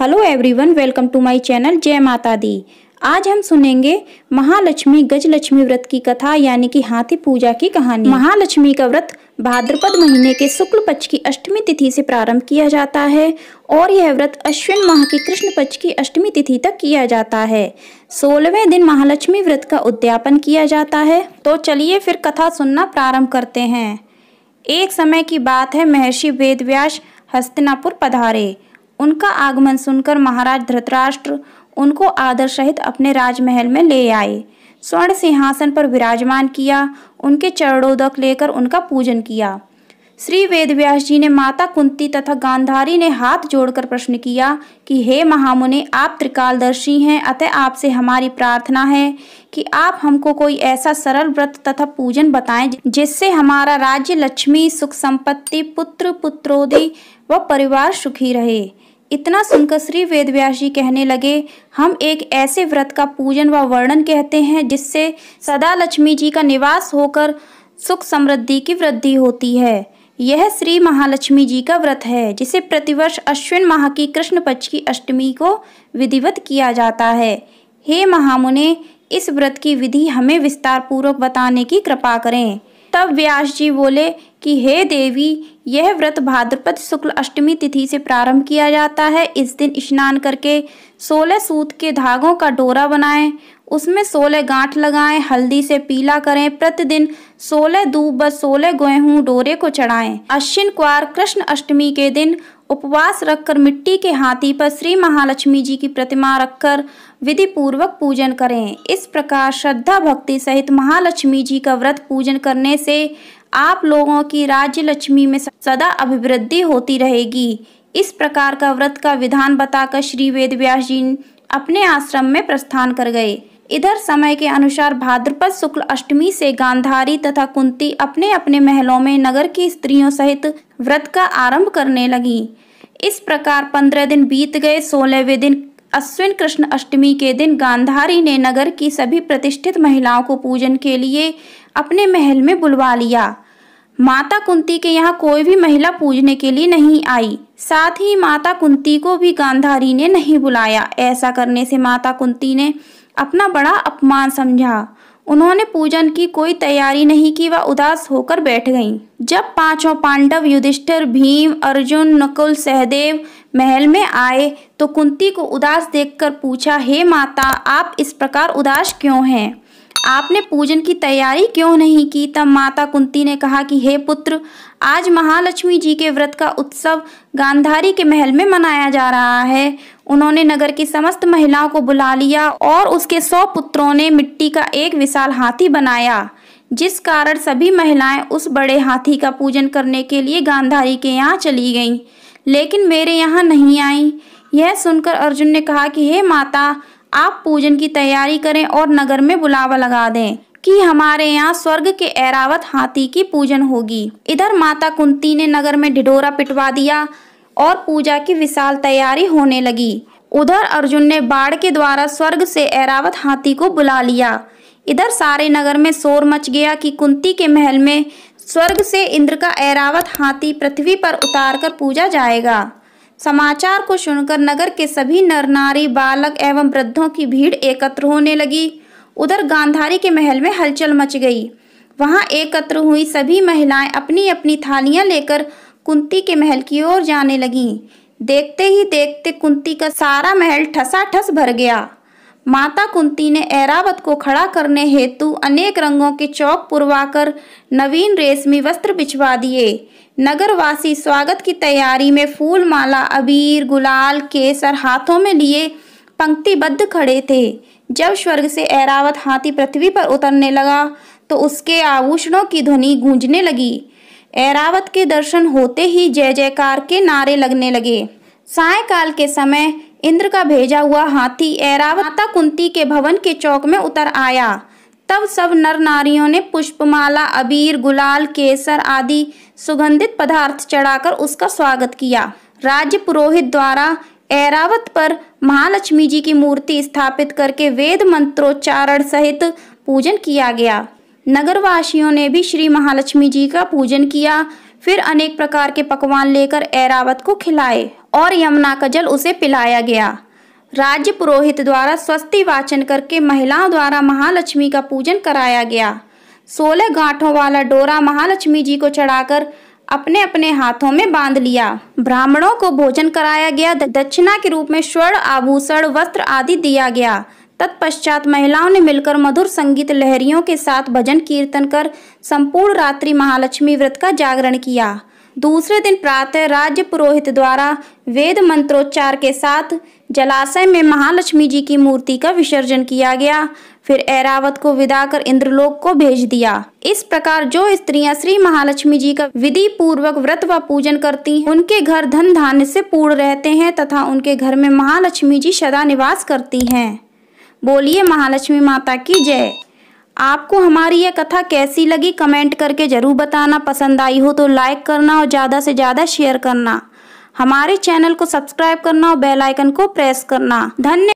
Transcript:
Hello everyone welcome to my channel जय माता दी आज हम सुनेंगे महालक्ष्मी गजलक्ष्मी व्रत की कथा यानी कि हाथी पूजा की कहानी महालक्ष्मी का व्रत भाद्रपद महीने के शुक्ल पक्ष की अष्टमी तिथि से प्रारंभ किया जाता है और यह व्रत अश्विन माह के कृष्ण पक्ष की अष्टमी तिथि तक किया जाता है सोलहवें दिन महालक्ष्मी व्रत का उद्यापन किया जाता है तो चलिए फिर कथा सुनना प्रारंभ करते हैं एक समय की बात है महर्षि वेदव्यास हस्तिनापुर पधारे उनका आगमन सुनकर महाराज धृतराष्ट्र उनको आदर सहित अपने राजमहल में ले आए स्वर्ण सिंहासन पर विराजमान किया उनके चरणोदक लेकर उनका पूजन किया श्री व्यास जी ने माता कुंती तथा गांधारी ने हाथ जोड़कर प्रश्न किया कि हे महामुनि आप त्रिकालदर्शी हैं अतः आपसे हमारी प्रार्थना है कि आप हमको कोई ऐसा सरल व्रत तथा पूजन बताएं जिससे हमारा राज्य लक्ष्मी सुख संपत्ति पुत्र पुत्रोदि व परिवार सुखी रहे इतना सुनकर श्री व्यास जी कहने लगे हम एक ऐसे व्रत का पूजन व वर्णन कहते हैं जिससे सदा लक्ष्मी जी का निवास होकर सुख समृद्धि की वृद्धि होती है यह श्री महालक्ष्मी जी का व्रत है जिसे प्रतिवर्ष अश्विन माह की कृष्ण पक्ष की अष्टमी को विधिवत किया जाता है हे महामुने इस व्रत की विधि हमें विस्तार पूर्वक बताने की कृपा करें तब व्यास जी बोले कि हे देवी यह व्रत भाद्रपद शुक्ल अष्टमी तिथि से प्रारंभ किया जाता है इस दिन स्नान करके सोलह सूत के धागों का डोरा बनाएं उसमें सोलह गांठ लगाएं हल्दी से पीला करें प्रतिदिन सोलह दूब सोलह गेहूँ डोरे को चढ़ाएं अश्विन क्वार कृष्ण अष्टमी के दिन उपवास रखकर मिट्टी के हाथी पर श्री महालक्ष्मी जी की प्रतिमा रखकर विधि पूर्वक पूजन करें इस प्रकार श्रद्धा भक्ति सहित महालक्ष्मी जी का व्रत पूजन करने से आप लोगों की राज्य लक्ष्मी में सदा अभिवृद्धि होती रहेगी इस प्रकार का व्रत का विधान बताकर श्री वेद व्यास जी अपने आश्रम में प्रस्थान कर गए इधर समय के अनुसार भाद्रपद शुक्ल अष्टमी से गांधारी तथा कुंती अपने अपने महलों में नगर की स्त्रियों सहित व्रत का आरंभ करने लगी इस प्रकार पंद्रह दिन बीत गए सोलहवें दिन अश्विन कृष्ण अष्टमी के दिन गांधारी ने नगर की सभी प्रतिष्ठित महिलाओं को पूजन के लिए अपने महल में बुलवा लिया माता कुंती के यहाँ कोई भी महिला पूजने के लिए नहीं आई साथ ही माता कुंती को भी गांधारी ने नहीं बुलाया ऐसा करने से माता कुंती ने अपना बड़ा अपमान समझा उन्होंने पूजन की कोई तैयारी नहीं की व उदास होकर बैठ गईं। जब पांचों पांडव युधिष्ठिर भीम अर्जुन नकुल सहदेव महल में आए तो कुंती को उदास देखकर पूछा हे माता आप इस प्रकार उदास क्यों हैं आपने पूजन की तैयारी क्यों नहीं की तब माता कुंती ने कहा कि हे पुत्र आज महालक्ष्मी जी के व्रत का उत्सव गांधारी के महल में मनाया जा रहा है उन्होंने नगर की समस्त महिलाओं को बुला लिया और उसके सौ पुत्रों ने मिट्टी का एक विशाल हाथी बनाया जिस कारण सभी महिलाएं उस बड़े हाथी का पूजन करने के लिए गांधारी के यहाँ चली गईं लेकिन मेरे यहाँ नहीं आईं यह सुनकर अर्जुन ने कहा कि हे माता आप पूजन की तैयारी करें और नगर में बुलावा लगा दें कि हमारे यहाँ स्वर्ग के ऐरावत हाथी की पूजन होगी इधर माता कुंती ने नगर में ढिढोरा पिटवा दिया और पूजा की विशाल तैयारी होने लगी उधर अर्जुन ने बाढ़ के द्वारा स्वर्ग से ऐरावत हाथी को बुला लिया इधर सारे नगर में शोर मच गया कि कुंती के महल में स्वर्ग से इंद्र का ऐरावत हाथी पृथ्वी पर उतार कर पूजा जाएगा समाचार को सुनकर नगर के सभी नर नारी बालक एवं वृद्धों की भीड़ एकत्र होने लगी उधर गांधारी के महल में हलचल मच गई वहां एकत्र हुई सभी महिलाएं अपनी अपनी थालियां लेकर कुंती के महल की ओर जाने लगीं देखते ही देखते कुंती का सारा महल ठसा थस भर गया माता कुंती ने ऐरावत को खड़ा करने हेतु अनेक रंगों के चौक पुरवाकर नवीन रेशमी वस्त्र बिछवा दिए नगरवासी स्वागत की तैयारी में फूल माला अबीर गुलाल केसर हाथों में लिए पंक्तिबद्ध खड़े थे जब स्वर्ग से ऐरावत हाथी पृथ्वी पर उतरने लगा तो उसके आभूषणों की ध्वनि गूंजने लगी ऐरावत के दर्शन होते ही जय जयकार के नारे लगने लगे सायकाल के समय इंद्र का भेजा हुआ हाथी ऐराव माता कुंती के भवन के चौक में उतर आया तब सब नर नारियों ने पुष्पमाला अबीर गुलाल केसर आदि सुगंधित पदार्थ चढ़ाकर उसका स्वागत किया राज्य पुरोहित द्वारा एरावत पर महालक्ष्मी जी की मूर्ति स्थापित करके वेद मंत्रोच्चारण सहित पूजन किया गया नगरवासियों ने भी श्री महालक्ष्मी जी का पूजन किया फिर अनेक प्रकार के पकवान लेकर ऐरावत को खिलाए और यमुना का जल उसे पिलाया गया राज्य पुरोहित द्वारा स्वस्ति वाचन करके महिलाओं द्वारा महालक्ष्मी का पूजन कराया गया सोलह गांठों वाला डोरा महालक्ष्मी जी को चढ़ाकर अपने अपने हाथों में बांध लिया ब्राह्मणों को भोजन कराया गया दक्षिणा के रूप में स्वर्ण आभूषण वस्त्र आदि दिया गया तत्पश्चात महिलाओं ने मिलकर मधुर संगीत लहरियों के साथ भजन कीर्तन कर संपूर्ण रात्रि महालक्ष्मी व्रत का जागरण किया दूसरे दिन प्रातः राज्य पुरोहित द्वारा वेद मंत्रोच्चार के साथ जलाशय में महालक्ष्मी जी की मूर्ति का विसर्जन किया गया फिर ऐरावत को विदा कर इंद्रलोक को भेज दिया इस प्रकार जो स्त्रियां श्री महालक्ष्मी जी का विधि पूर्वक व्रत व पूजन करती उनके घर धन धान्य से पूर्ण रहते हैं तथा उनके घर में महालक्ष्मी जी सदा निवास करती हैं बोलिए महालक्ष्मी माता की जय आपको हमारी यह कथा कैसी लगी कमेंट करके ज़रूर बताना पसंद आई हो तो लाइक करना और ज़्यादा से ज़्यादा शेयर करना हमारे चैनल को सब्सक्राइब करना और बेल आइकन को प्रेस करना धन्यवाद